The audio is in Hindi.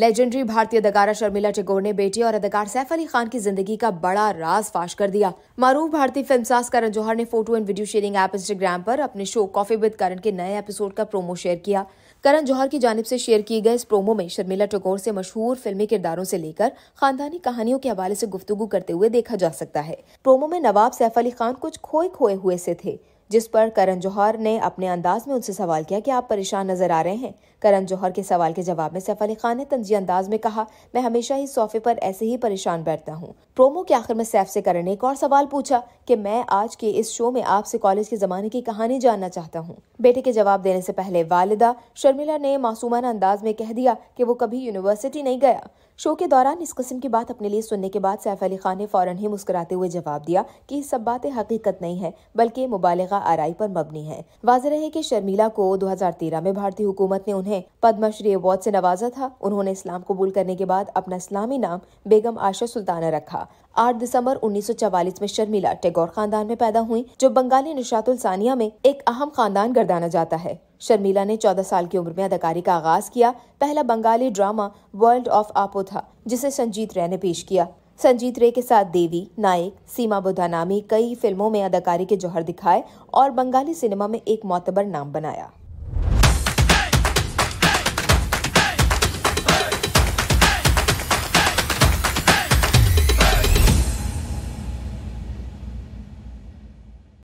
लेजेंडरी भारतीय अदकारा शर्मिला टेगोर ने बेटी और अदकार सैफ अली खान की जिंदगी का बड़ा राज फाश कर दिया मारूफ भारतीय फिल्म सास करण जौहर ने photo and video sharing app Instagram पर अपने शो कॉफी विद करण के नए एपिसोड का प्रोमो शेयर किया करण जौहर की जानब से शेयर किए गए इस प्रोमो में शर्मिला टेगोर से मशहूर फिल्मी किरदारों से लेकर खानदानी कहानियों के हवाले से गुफ्तगु करते हुए देखा जा सकता है प्रोमो में नवाब सैफ अली खान कुछ खोए खोए हुए से थे जिस पर करण जौहर ने अपने अंदाज में उनसे सवाल किया कि आप परेशान नजर आ रहे हैं करण जौहर के सवाल के जवाब में सैफ अली खान ने तंजी अंदाज में कहा मैं हमेशा ही सोफे पर ऐसे ही परेशान बैठता हूँ प्रोमो के आखिर में सैफ से करण ने एक और सवाल पूछा कि मैं आज के इस शो में आपसे कॉलेज के जमाने की कहानी जानना चाहता हूँ बेटे के जवाब देने से पहले वालिदा शर्मिला ने मासूमाना अंदाज में कह दिया कि वो कभी यूनिवर्सिटी नहीं गया शो के दौरान इस किस्म की बात अपने लिए सुनने के बाद सैफ अली खान ने फौरन ही मुस्कुराते हुए जवाब दिया कि सब बातें हकीकत नहीं है बल्कि मुबालगा आरई पर मबनी है वाज रहे की शर्मिला को 2013 में भारतीय हुकूमत ने उन्हें उन्हें पद्मश्री अवार्ड से नवाजा था उन्होंने इस्लाम कबूल करने के बाद अपना इस्लामी नाम बेगम आशा सुल्ताना रखा 8 दिसंबर 1944 में शर्मिला टैगोर खानदान में पैदा हुई जो बंगाली निशातुल सानिया में एक अहम खानदान गर्दाना जाता है शर्मिला ने 14 साल की उम्र में अदाकारी का आगाज किया पहला बंगाली ड्रामा वर्ल्ड ऑफ आपो था जिसे संजीत रे ने पेश किया संजीत रे के साथ देवी नायक सीमा बुधा नामी कई फिल्मों में अदाकारी के जौहर दिखाए और बंगाली सिनेमा में एक मोतबर नाम बनाया